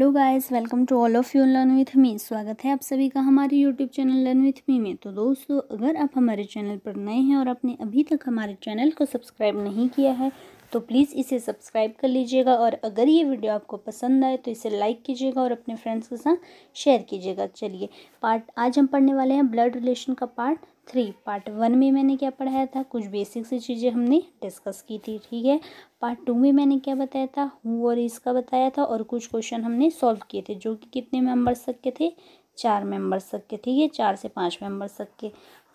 hello guys welcome to all of you learn with me स्वागत है आप सभी का हमारे YouTube channel learn with me में तो दोस्तों अगर आप हमारे चैनल पर नए हैं और आपने अभी तक हमारे चैनल को सब्सक्राइब नहीं किया है तो प्लीज़ इसे सब्सक्राइब कर लीजिएगा और अगर ये वीडियो आपको पसंद आए तो इसे लाइक कीजिएगा और अपने फ्रेंड्स के साथ शेयर कीजिएगा चलिए पार्ट आज हम पढ़ने वाले हैं ब्लड रिलेशन का पार्ट थ्री पार्ट वन में मैंने क्या पढ़ाया था कुछ बेसिक सी चीज़ें हमने डिस्कस की थी ठीक है पार्ट टू में मैंने क्या बताया था हु और इसका बताया था और कुछ क्वेश्चन हमने सॉल्व किए थे जो कि कितने मेंबर्स तक के थे चार मेंबर्स तक के ठीक है चार से पाँच मेंबर्स तक के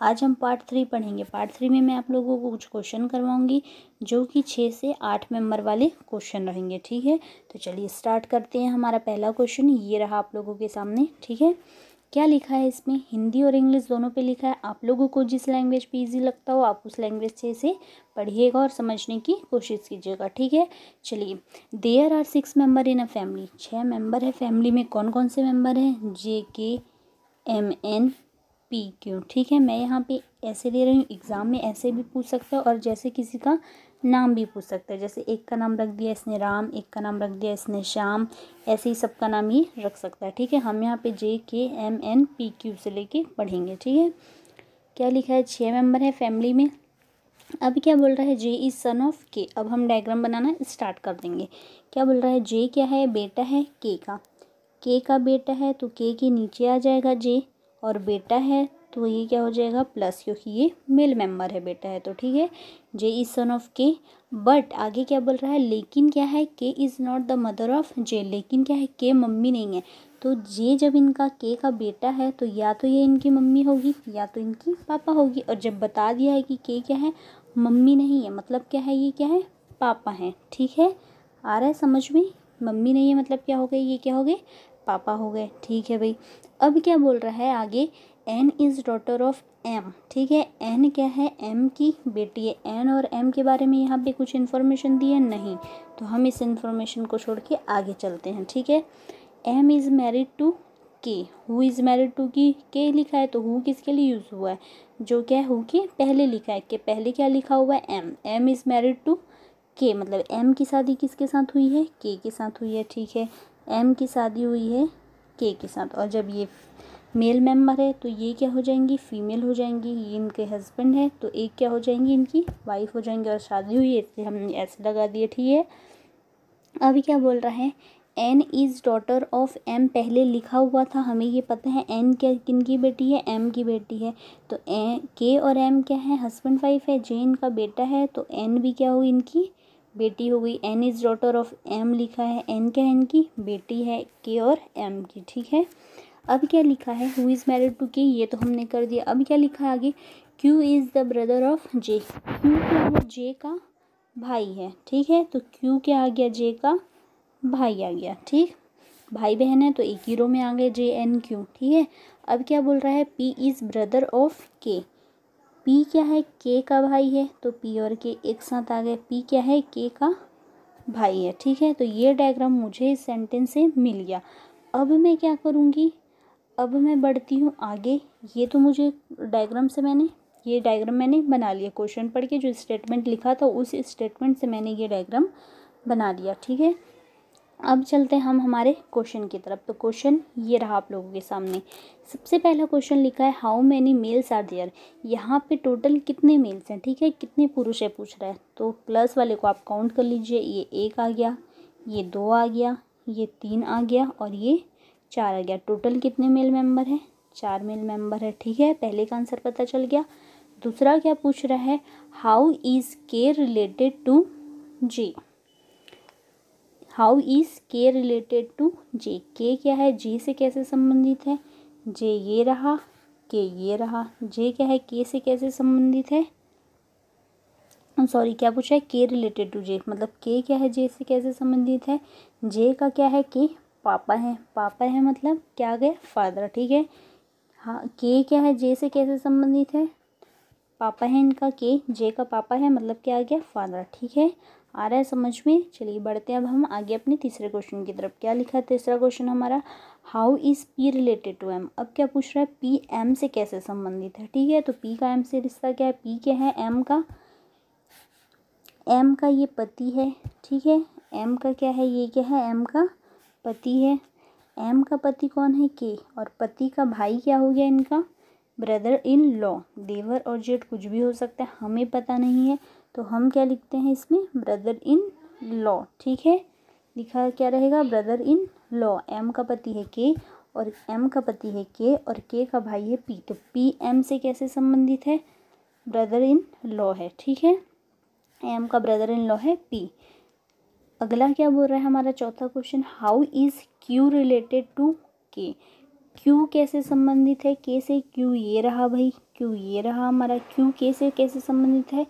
आज हम पार्ट थ्री पढ़ेंगे पार्ट थ्री में मैं आप लोगों को कुछ क्वेश्चन करवाऊंगी जो कि छः से आठ मेंबर वाले क्वेश्चन रहेंगे ठीक है तो चलिए स्टार्ट करते हैं हमारा पहला क्वेश्चन ये रहा आप लोगों के सामने ठीक है क्या लिखा है इसमें हिंदी और इंग्लिश दोनों पे लिखा है आप लोगों को जिस लैंग्वेज पे इजी लगता हो आप उस लैंग्वेज से इसे पढ़िएगा और समझने की कोशिश कीजिएगा ठीक है चलिए there are six member in a family छः मेंबर है फैमिली में कौन कौन से मेंबर हैं जे के एम एन पी क्यू ठीक है मैं यहाँ पे ऐसे दे रही हूँ एग्ज़ाम में ऐसे भी पूछ सकता हो और जैसे किसी का नाम भी पूछ सकते हैं जैसे एक का नाम रख दिया इसने राम एक का नाम रख दिया इसने श्याम ऐसे ही सबका नाम ही रख सकता है ठीक है हम यहाँ पे जे के एम एन पी क्यू से लेके पढ़ेंगे ठीक है क्या लिखा है छः मेंबर है फैमिली में अब क्या बोल रहा है जे इज़ सन ऑफ के अब हम डायग्राम बनाना स्टार्ट कर देंगे क्या बोल रहा है जे क्या है बेटा है के का के का बेटा है तो के के नीचे आ जाएगा जे और बेटा है तो ये क्या हो जाएगा प्लस क्योंकि ये मेल मेंबर है बेटा है तो ठीक है J is son of K but आगे क्या बोल रहा है लेकिन क्या है K is not the mother of J लेकिन क्या है के मम्मी नहीं है तो जे जब इनका के का बेटा है तो या तो ये इनकी मम्मी होगी या तो इनकी पापा होगी और जब बता दिया है कि के क्या है मम्मी नहीं है मतलब क्या है ये क्या है पापा हैं ठीक है आ रहा है समझ में मम्मी नहीं है मतलब क्या हो गए ये क्या हो गए पापा हो गए ठीक है भाई अब क्या बोल रहा है आगे N is daughter of M ठीक है एन क्या है एम की बेटी है एन और एम के बारे में यहाँ पे कुछ इन्फॉर्मेशन दी है नहीं तो हम इस इन्फॉर्मेशन को छोड़ के आगे चलते हैं ठीक है M is married to K who is married to की के लिखा है तो हु किसके लिए यूज़ हुआ है जो क्या है हु के पहले लिखा है के पहले क्या लिखा हुआ है M M is married to K मतलब एम की शादी किसके साथ हुई है के के साथ हुई है ठीक है एम की शादी हुई है के के साथ और जब ये मेल मेंबर है तो ये क्या हो जाएंगी फ़ीमेल हो जाएंगी ये इनके हस्बैंड है तो एक क्या हो जाएंगी इनकी वाइफ हो जाएंगी और शादी हुई इसलिए हमने ऐसे लगा दिए ठीक है अभी क्या बोल रहा है N is daughter of M पहले लिखा हुआ था हमें ये पता है एन क्या किन की बेटी है एम की बेटी है तो ए के और एम क्या है हस्बैंड वाइफ है जे इनका बेटा है तो एन भी क्या हुई इनकी बेटी हो गई N is daughter of M लिखा है एन क्या है इनकी बेटी है के और एम की ठीक है अब क्या लिखा है हु इज़ मैरिड टू के ये तो हमने कर दिया अब क्या लिखा है आगे Q is the brother of J Q क्या है जे का भाई है ठीक है तो क्यू क्या आ गया जे का भाई आ गया ठीक भाई बहन है तो एक ही रो में आ गए जे एन क्यू ठीक है अब क्या बोल रहा है P is brother of K P क्या है के का भाई है तो पी और के एक साथ आ गए पी क्या है के का भाई है ठीक है तो ये डायग्राम मुझे इस सेंटेंस से मिल गया अब मैं क्या करूँगी अब मैं बढ़ती हूँ आगे ये तो मुझे डायग्राम से मैंने ये डायग्राम मैंने बना लिया क्वेश्चन पढ़ के जो स्टेटमेंट लिखा था उस स्टेटमेंट से मैंने ये डायग्राम बना लिया ठीक है अब चलते हैं हम हमारे क्वेश्चन की तरफ तो क्वेश्चन ये रहा आप लोगों के सामने सबसे पहला क्वेश्चन लिखा है how many males are there यहाँ पे टोटल कितने मेल्स हैं ठीक है कितने पुरुष है पूछ रहा है तो प्लस वाले को आप काउंट कर लीजिए ये एक आ गया ये दो आ गया ये तीन आ गया और ये चार आ गया टोटल कितने मेल मेंबर हैं चार मेल मेंबर है ठीक है पहले का आंसर पता चल गया दूसरा क्या पूछ रहा है how is K related to J how is K related to J K क्या है जे से कैसे संबंधित है जे ये रहा के ये रहा जे क्या है के से कैसे संबंधित है सॉरी क्या पूछा है के रिलेटेड टू जे मतलब के क्या है जे से कैसे संबंधित है जे का क्या है के पापा हैं पापा है मतलब क्या आ फादर ठीक है हाँ के क्या है जे से कैसे संबंधित है पापा है इनका के जे का पापा है मतलब क्या आ गया फादर ठीक है आ रहा है समझ में चलिए बढ़ते हैं अब हम आगे अपने तीसरे क्वेश्चन की तरफ क्या लिखा है तीसरा क्वेश्चन हमारा how is P related to M अब क्या पूछ रहा है पी एम से कैसे संबंधित है ठीक है तो पी का एम से रिश्ता क्या है पी क्या है एम का एम का ये पति है ठीक है एम का क्या है ये क्या है एम का पति है एम का पति कौन है के और पति का भाई क्या हो गया इनका ब्रदर इन लॉ देवर और जेठ कुछ भी हो सकता है हमें पता नहीं है तो हम क्या लिखते हैं इसमें ब्रदर इन लॉ ठीक है लिखा क्या रहेगा ब्रदर इन लॉ एम का पति है के और एम का पति है के और के का भाई है पी तो पी एम से कैसे संबंधित है ब्रदर इन लॉ है ठीक है एम का ब्रदर इन लॉ है पी अगला क्या बोल रहा है हमारा चौथा question how is Q related to K Q कैसे संबंधित है के से क्यू ये रहा भाई क्यू ये रहा हमारा क्यू के से कैसे संबंधित है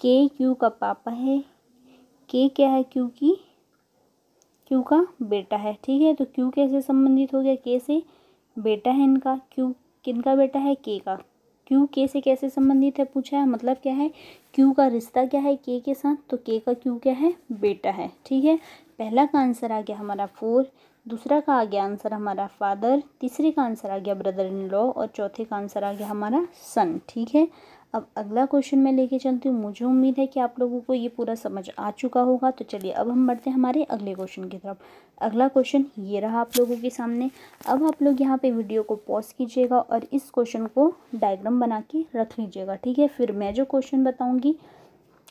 के क्यू का पापा है के क्या है क्यू की क्यू का बेटा है ठीक है तो क्यू कैसे संबंधित हो गया के से बेटा है इनका क्यू किन का बेटा है के का क्यू के से कैसे संबंधित है पूछा है मतलब क्या है क्यू का रिश्ता क्या है के के साथ तो के का क्यू क्या है बेटा है ठीक है पहला का आंसर आ गया हमारा फोर दूसरा का आ गया आंसर हमारा फादर तीसरे का आंसर आ गया ब्रदर इन लॉ और चौथे का आंसर आ गया हमारा सन ठीक है अब अगला क्वेश्चन मैं लेके चलती हूँ मुझे उम्मीद है कि आप लोगों को ये पूरा समझ आ चुका होगा तो चलिए अब हम बढ़ते हैं हमारे अगले क्वेश्चन की तरफ अगला क्वेश्चन ये रहा आप लोगों के सामने अब आप लोग यहाँ पे वीडियो को पॉज कीजिएगा और इस क्वेश्चन को डायग्राम बना के रख लीजिएगा ठीक है फिर मैं जो क्वेश्चन बताऊँगी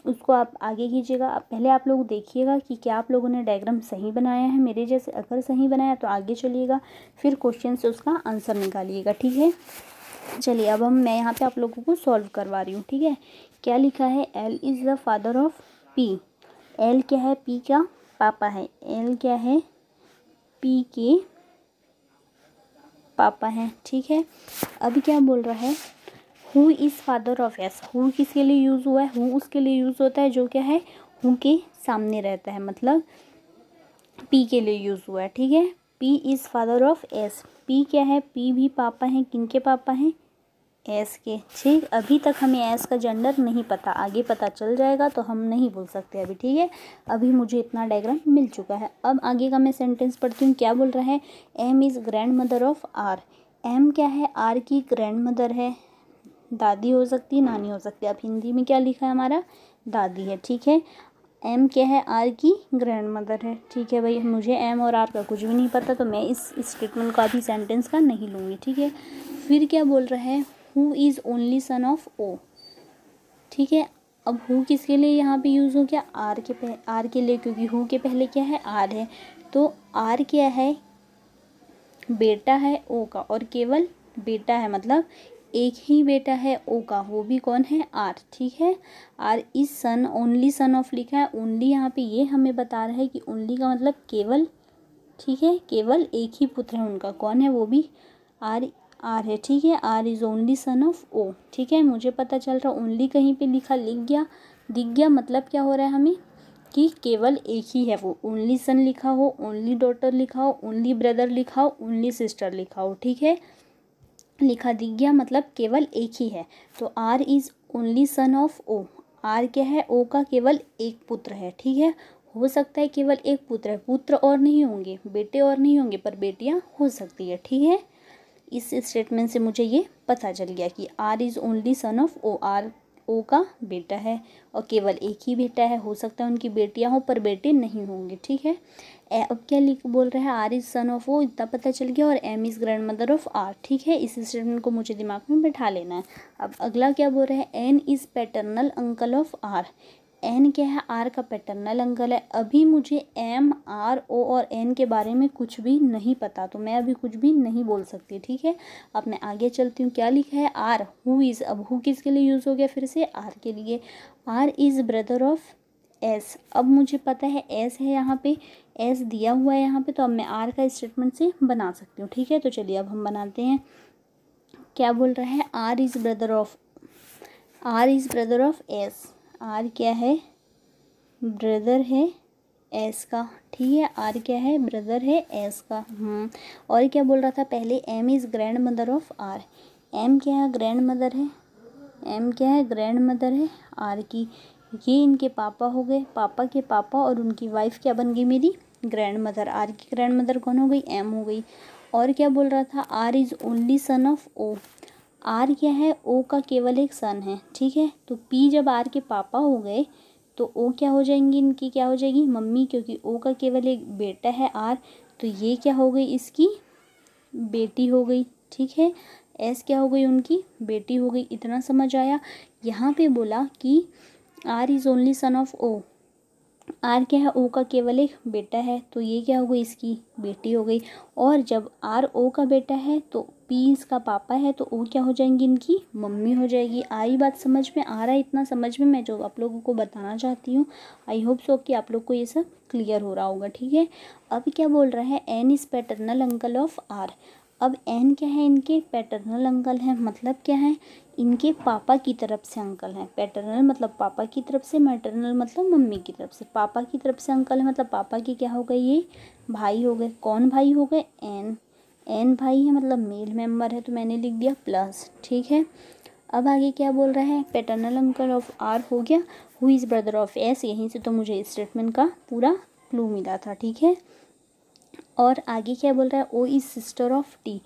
उसको आप आगे कीजिएगा पहले आप लोग देखिएगा कि क्या आप लोगों ने डायग्राम सही बनाया है मेरे जैसे अगर सही बनाया तो आगे चलिएगा फिर क्वेश्चन से उसका आंसर निकालिएगा ठीक है चलिए अब हम मैं यहाँ पे आप लोगों को सॉल्व करवा रही हूँ ठीक है क्या लिखा है L is the father of P L क्या है पी का पापा है एल क्या है पी के पापा हैं ठीक है अभी क्या बोल रहा है who is father of S who किसके लिए यूज़ हुआ है हु उसके लिए यूज़ होता है जो क्या है हु के सामने रहता है मतलब पी के लिए यूज़ हुआ है ठीक है P is father of S P क्या है पी भी पापा हैं किन के पापा हैं एस के ठीक अभी तक हमें एस का जेंडर नहीं पता आगे पता चल जाएगा तो हम नहीं बोल सकते अभी ठीक है अभी मुझे इतना डायग्राम मिल चुका है अब आगे का मैं सेंटेंस पढ़ती हूँ क्या बोल रहा है M is grandmother of R M क्या है आर की ग्रैंड मदर है दादी हो सकती है नानी हो सकती है अब हिंदी में क्या लिखा है हमारा दादी है ठीक है एम क्या है आर की ग्रैंड मदर है ठीक है भाई मुझे एम और आर का कुछ भी नहीं पता तो मैं इस स्टेटमेंट का अभी सेंटेंस का नहीं लूँगी ठीक है फिर क्या बोल रहा है who is only son of O ठीक है अब हु किसके लिए यहाँ पे यूज़ हो गया आर के पह, आर के लिए क्योंकि हु के पहले क्या है आर है तो आर क्या है बेटा है ओ का और केवल बेटा है मतलब एक ही बेटा है ओ का वो भी कौन है आर ठीक है R is son only son of लिखा है ओनली यहाँ पे ये हमें बता रहा है कि ओनली का मतलब केवल ठीक है केवल एक ही पुत्र है उनका कौन है वो भी आर आर है ठीक है R is only son of O ठीक है मुझे पता चल रहा ओनली कहीं पे लिखा लिख गया दिख गया मतलब क्या हो रहा है हमें कि केवल एक ही है वो ओनली सन लिखा हो ओनली डॉटर लिखा हो ओनली ब्रदर लिखा हो ओनली सिस्टर लिखा हो ठीक है लिखा दिया मतलब केवल एक ही है तो R is only son of O R क्या है ओ का केवल एक पुत्र है ठीक है हो सकता है केवल एक पुत्र है पुत्र और नहीं होंगे बेटे और नहीं होंगे पर बेटियां हो सकती है ठीक है इस स्टेटमेंट से मुझे ये पता चल गया कि R is only son of O R O का बेटा है और केवल एक ही बेटा है हो सकता है उनकी बेटियां हों पर बेटे नहीं होंगे ठीक है ए, अब क्या लिख बोल रहा है R is son of O इतना पता चल गया और M is grandmother of R ठीक है इस स्टेटमेंट को मुझे दिमाग में बैठा लेना है अब अगला क्या बोल रहा है N is paternal uncle of R N क्या है आर का पैटर्नल अंकल है अभी मुझे एम आर ओ और एन के बारे में कुछ भी नहीं पता तो मैं अभी कुछ भी नहीं बोल सकती ठीक है अब मैं आगे चलती हूँ क्या लिखा है आर हु इज़ अब हु किसके लिए यूज़ हो गया फिर से आर के लिए R is brother of S अब मुझे पता है एस है यहाँ पे एस दिया हुआ है यहाँ पे तो अब मैं आर का स्टेटमेंट से बना सकती हूँ ठीक है तो चलिए अब हम बनाते हैं क्या बोल रहा है R is brother of R is brother of S R क्या है ब्रदर है एस का ठीक है आर क्या है ब्रदर है एस का हम्म, और क्या बोल रहा था पहले M is grandmother of R M क्या है ग्रैंड मदर है एम क्या है ग्रैंड मदर है आर की ये इनके पापा हो गए पापा के पापा और उनकी वाइफ क्या बन गई मेरी ग्रैंड मदर आर की ग्रैंड मदर कौन हो गई एम हो गई और क्या बोल रहा था R is only son of O R क्या है ओ का केवल एक सन है ठीक है तो पी जब आर के पापा हो गए तो ओ क्या हो जाएंगी इनकी क्या हो जाएगी मम्मी क्योंकि ओ का केवल एक बेटा है आर तो ये क्या हो गई इसकी बेटी हो गई ठीक है एस क्या हो गई उनकी बेटी हो गई इतना समझ आया यहाँ पे बोला कि R is only son of O R क्या है ओ का केवल एक बेटा है तो ये क्या हो गई इसकी बेटी हो गई और जब आर ओ का बेटा है तो पी इसका पापा है तो ओ क्या हो जाएंगी इनकी मम्मी हो जाएगी आई बात समझ में आ रहा है इतना समझ में मैं जो आप लोगों को बताना चाहती हूँ आई होप सो कि आप लोग को ये सब क्लियर हो रहा होगा ठीक है अब क्या बोल रहा है N is paternal uncle of R अब एन क्या है इनके पैटर्नल अंकल है मतलब क्या है इनके पापा की तरफ से अंकल हैं पैटर्नल मतलब पापा की तरफ से मैटर्नल मतलब मम्मी की तरफ से पापा की तरफ से अंकल है मतलब पापा के क्या हो गए ये भाई हो गए कौन भाई हो गए एन एन भाई है मतलब मेल मेंबर है तो मैंने लिख दिया प्लस ठीक है अब आगे क्या बोल रहा है पैटर्नल अंकल ऑफ आर हो गया who is brother of S यहीं से तो मुझे स्टेटमेंट का पूरा क्लू मिला था ठीक है और आगे क्या बोल रहा है O is sister of T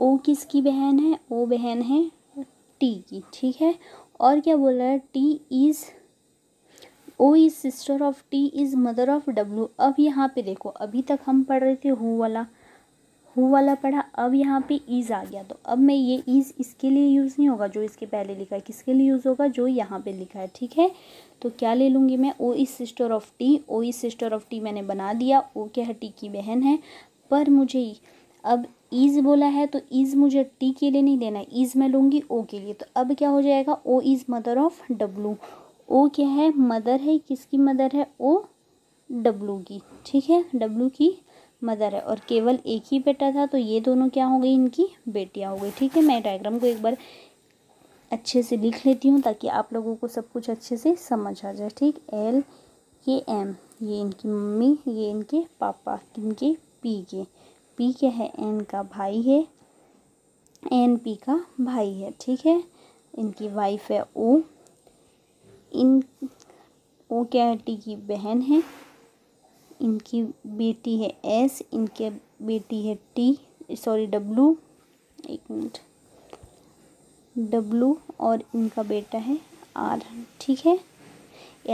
O किसकी बहन है ओ बहन है टी की ठीक है और क्या बोल रहा है T is O is sister of T is mother of W अब यहाँ पे देखो अभी तक हम पढ़ रहे थे हु वाला हु वाला पढ़ा अब यहाँ पे ईज़ आ गया तो अब मैं ये ईज़ इसके लिए यूज़ नहीं होगा जो इसके पहले लिखा है किसके लिए यूज़ होगा जो यहाँ पे लिखा है ठीक है तो क्या ले लूँगी मैं O is sister of T O is sister of T मैंने बना दिया ओ क्या है टी की बहन है पर मुझे अब इज़ बोला है तो इज़ मुझे टी के लिए नहीं लेना है इज़ मैं लूँगी ओ के लिए तो अब क्या हो जाएगा O is mother of W O क्या है मदर है किसकी मदर है ओ डब्लू की ठीक है डब्लू की मदर है और केवल एक ही बेटा था तो ये दोनों क्या हो गई इनकी बेटियाँ हो गई ठीक है मैं डायग्राम को एक बार अच्छे से लिख लेती हूँ ताकि आप लोगों को सब कुछ अच्छे से समझ आ जाए ठीक एल के एम ये इनकी मम्मी ये इनके पापा इनके पी के पी क्या है एन का भाई है एन पी का भाई है ठीक है इनकी वाइफ है ओ इन ओ क्या है टी की बहन है इनकी बेटी है एस इनके बेटी है टी सॉरी डब्लू एक मिनट डब्लू और इनका बेटा है आर ठीक है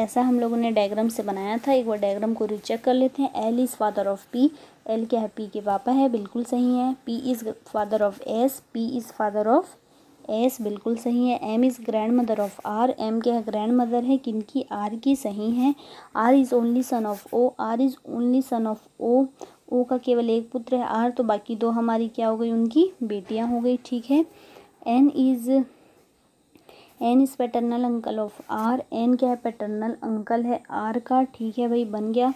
ऐसा हम लोगों ने डायग्राम से बनाया था एक बार डायग्राम को रिचेक कर लेते हैं L is father of P L क्या है पी के पापा है बिल्कुल सही है P is father of S P is father of S बिल्कुल सही है M is grandmother of R M क्या है ग्रैंड मदर है किन की आर की सही है R is only son of O R is only son of O O का केवल एक पुत्र है आर तो बाकी दो हमारी क्या हो गई उनकी बेटियाँ हो गई ठीक है N is N is paternal uncle of R N क्या है पैटर्नल अंकल है आर का ठीक है भाई बन गया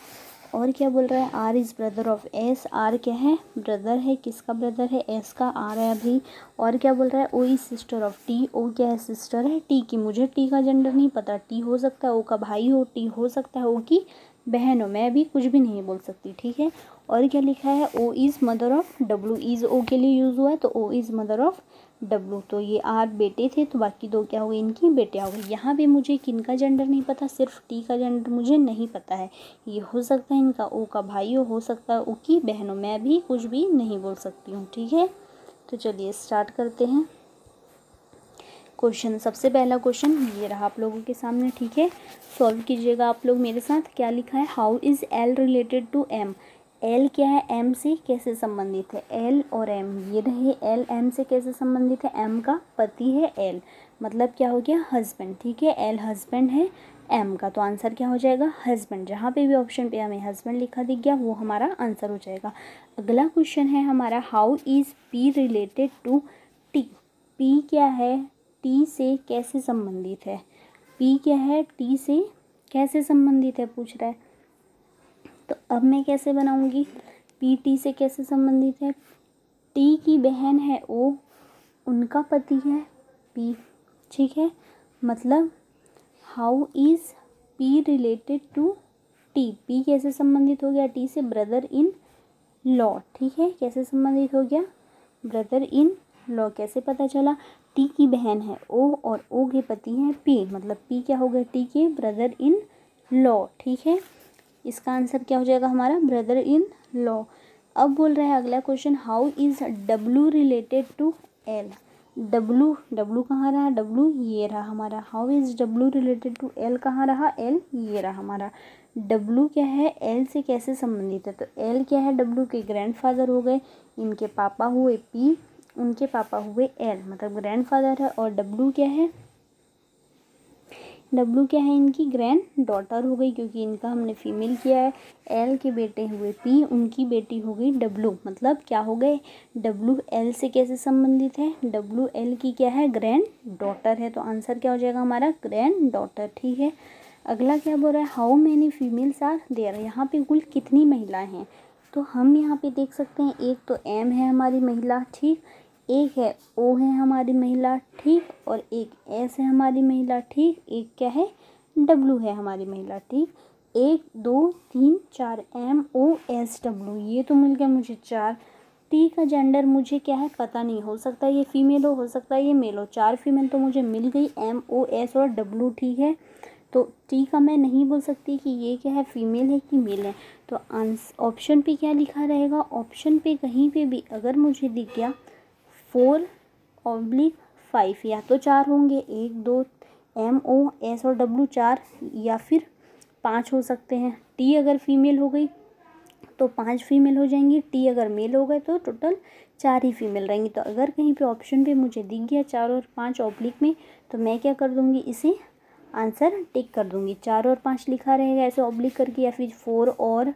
और क्या बोल रहा है R is brother of S R क्या है ब्रदर है किसका ब्रदर है एस का आर है भाई और क्या बोल रहा है O is sister of T O क्या है सिस्टर है टी की मुझे टी का जेंडर नहीं पता टी हो सकता है ओ का भाई हो टी हो सकता है ओ की बहन हो मैं भी कुछ भी नहीं बोल सकती ठीक है और क्या लिखा है O is mother of W is O के लिए यूज़ हुआ है तो O is mother of W तो ये आठ बेटे थे तो बाकी दो क्या हो गए इनकी बेटियाँ हो गए यहाँ पे मुझे किन का जेंडर नहीं पता सिर्फ टी का जेंडर मुझे नहीं पता है ये हो सकता है इनका ओ का भाई हो, हो सकता है ओ की बहनों मैं भी कुछ भी नहीं बोल सकती हूँ ठीक है तो चलिए स्टार्ट करते हैं क्वेश्चन सबसे पहला क्वेश्चन ये रहा आप लोगों के सामने ठीक है सॉल्व कीजिएगा आप लोग मेरे साथ क्या लिखा है how is L related to M L क्या है एम से कैसे संबंधित है एल और एम ये रहे एल एम से कैसे संबंधित है एम का पति है एल मतलब क्या हो गया हस्बैंड ठीक है एल हस्बैंड है एम का तो आंसर क्या हो जाएगा हस्बैंड जहाँ पे भी ऑप्शन पे हमें हस्बैंड लिखा दिख गया वो हमारा आंसर हो जाएगा अगला क्वेश्चन है हमारा how is P related to T P क्या है टी से कैसे संबंधित है पी क्या है टी से कैसे संबंधित है पूछ रहा है तो अब मैं कैसे बनाऊँगी पी टी से कैसे संबंधित है टी की बहन है ओ उनका पति है पी ठीक है मतलब how is P related to T P कैसे संबंधित हो गया टी से ब्रदर इन लॉ ठीक है कैसे संबंधित हो गया ब्रदर इन लॉ कैसे पता चला टी की बहन है ओ और ओ के पति हैं पी मतलब पी क्या हो गया टी के ब्रदर इन लॉ ठीक है इसका आंसर क्या हो जाएगा हमारा ब्रदर इन लॉ अब बोल रहा है अगला question how is W related to L W W कहाँ रहा डब्लू ये रहा हमारा how is W related to L कहाँ रहा एल ये रहा हमारा डब्लू क्या है एल से कैसे संबंधित है तो एल क्या है डब्लू के ग्रैंडफादर हो गए इनके पापा हुए पी उनके पापा हुए एल मतलब ग्रैंडफादर है और डब्लू क्या है डब्लू क्या है इनकी ग्रैंड डॉटर हो गई क्योंकि इनका हमने फीमेल किया है एल के बेटे हुए पी उनकी बेटी हो गई डब्लू मतलब क्या हो गए डब्लू एल से कैसे संबंधित है डब्लू एल की क्या है ग्रैंड डॉटर है तो आंसर क्या हो जाएगा हमारा ग्रैंड डॉटर ठीक है अगला क्या बोल रहा है how many females are there यहाँ पे कुल कितनी महिलाएं हैं तो हम यहाँ पे देख सकते हैं एक तो एम है हमारी महिला ठीक एक है ओ है हमारी महिला ठीक और एक एस है हमारी महिला ठीक एक क्या है डब्लू है हमारी महिला ठीक एक दो तीन चार एम ओ एस डब्लू ये तो मिल गया मुझे चार टी का जेंडर मुझे क्या है पता नहीं हो सकता ये फीमेल हो हो सकता है ये मेल हो चार फीमेल तो मुझे मिल गई एम ओ एस और डब्लू ठीक है तो टी का मैं नहीं बोल सकती कि ये क्या है फीमेल है कि मेल है तो आंस ऑप्शन पे क्या लिखा रहेगा ऑप्शन पे कहीं पे भी अगर मुझे दिख गया फोर ऑब्लिक फाइव या तो चार होंगे एक दो एम ओ एस और डब्ल्यू चार या फिर पाँच हो सकते हैं टी अगर फीमेल हो गई तो पांच फीमेल हो जाएंगी टी अगर मेल हो गए तो टोटल चार ही फीमेल रहेंगी तो अगर कहीं पे ऑप्शन पे मुझे दिख गया चार और पाँच ऑब्लिक में तो मैं क्या कर दूँगी इसे आंसर टिक कर दूँगी चार और पाँच लिखा रहेगा ऐसे ऑब्लिक करके या फिर फोर और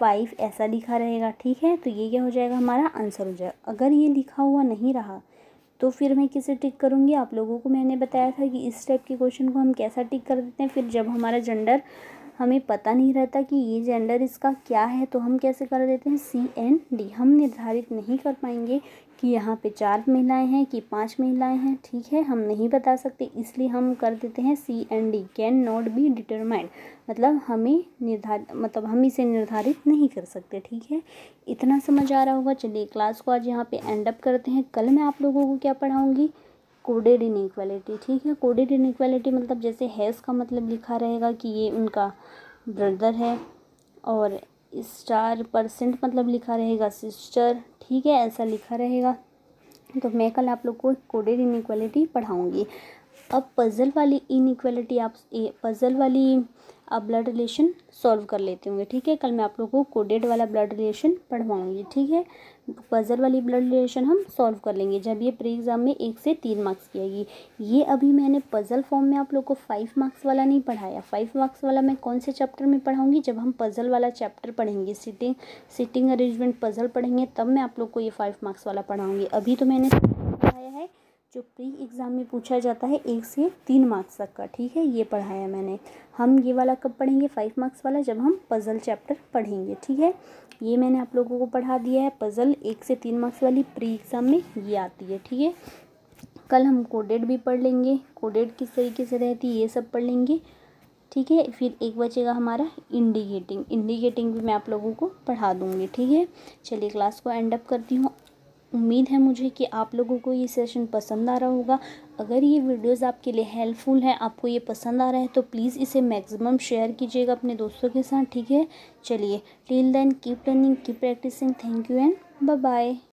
फाइव ऐसा लिखा रहेगा ठीक है तो ये क्या हो जाएगा हमारा आंसर हो जाएगा अगर ये लिखा हुआ नहीं रहा तो फिर मैं किसे टिक करूँगी आप लोगों को मैंने बताया था कि इस टाइप के क्वेश्चन को हम कैसा टिक कर देते हैं फिर जब हमारा जेंडर हमें पता नहीं रहता कि ये जेंडर इसका क्या है तो हम कैसे कर देते हैं सी एंड डी हम निर्धारित नहीं कर पाएंगे कि यहाँ पे चार महिलाएं हैं कि पांच महिलाएं हैं ठीक है हम नहीं बता सकते इसलिए हम कर देते हैं C and D cannot be determined मतलब हमें निर्धारित मतलब हम इसे निर्धारित नहीं कर सकते ठीक है इतना समझ आ रहा होगा चलिए क्लास को आज यहाँ पे एंड अप करते हैं कल मैं आप लोगों को क्या पढ़ाऊँगी कोडेड इनक्वालिटी ठीक है कोडेड इनक्वालिटी मतलब जैसे हैज़ का मतलब लिखा रहेगा कि ये उनका ब्रदर है और स्टार परसेंट मतलब लिखा रहेगा सिस्टर ठीक है ऐसा लिखा रहेगा तो मैं कल आप लोग को कोडेड इनक्वालिटी पढ़ाऊँगी अब पज़ल वाली इनक्वालिटी आप पज़ल वाली ब्लड रिलेशन सॉल्व कर लेते होंगे ठीक है कल मैं आप लोगों को कोडेड वाला ब्लड रिलेशन पढ़वाऊंगी ठीक है पजल वाली ब्लड रिलेशन हम सॉल्व कर लेंगे जब ये प्री एग्ज़ाम में एक से तीन मार्क्स की आएगी ये अभी मैंने पजल फॉर्म में आप लोग को फाइव मार्क्स वाला नहीं पढ़ाया फाइव मार्क्स वाला मैं कौन से चैप्टर में पढ़ाऊँगी जब हम पजल वाला चैप्टर पढ़ेंगे सिटिंग सिटिंग अरेंजमेंट पजल पढ़ेंगे तब मैं आप लोग को ये फाइव मार्क्स वाला पढ़ाऊँगी अभी तो मैंने पढ़ाया है जो प्री एग्ज़ाम में पूछा जाता है एक से तीन मार्क्स तक का ठीक है ये पढ़ाया मैंने हम ये वाला कब पढ़ेंगे फाइव मार्क्स वाला जब हम पज़ल चैप्टर पढ़ेंगे ठीक है ये मैंने आप लोगों को पढ़ा दिया है पज़ल एक से तीन मार्क्स वाली प्री एग्ज़ाम में ये आती है ठीक है कल हम कोडेड भी पढ़ लेंगे कोडेड किस तरीके से रहती है ये सब पढ़ लेंगे ठीक है फिर एक बचेगा हमारा इंडिकेटिंग इंडिकेटिंग भी मैं आप लोगों को पढ़ा दूँगी ठीक है चलिए क्लास को एंड अप करती हूँ उम्मीद है मुझे कि आप लोगों को ये सेशन पसंद आ रहा होगा अगर ये वीडियोस आपके लिए हेल्पफुल हैं आपको ये पसंद आ रहा है तो प्लीज़ इसे मैक्सिमम शेयर कीजिएगा अपने दोस्तों के साथ ठीक है चलिए till then keep running keep practising thank you and bye bye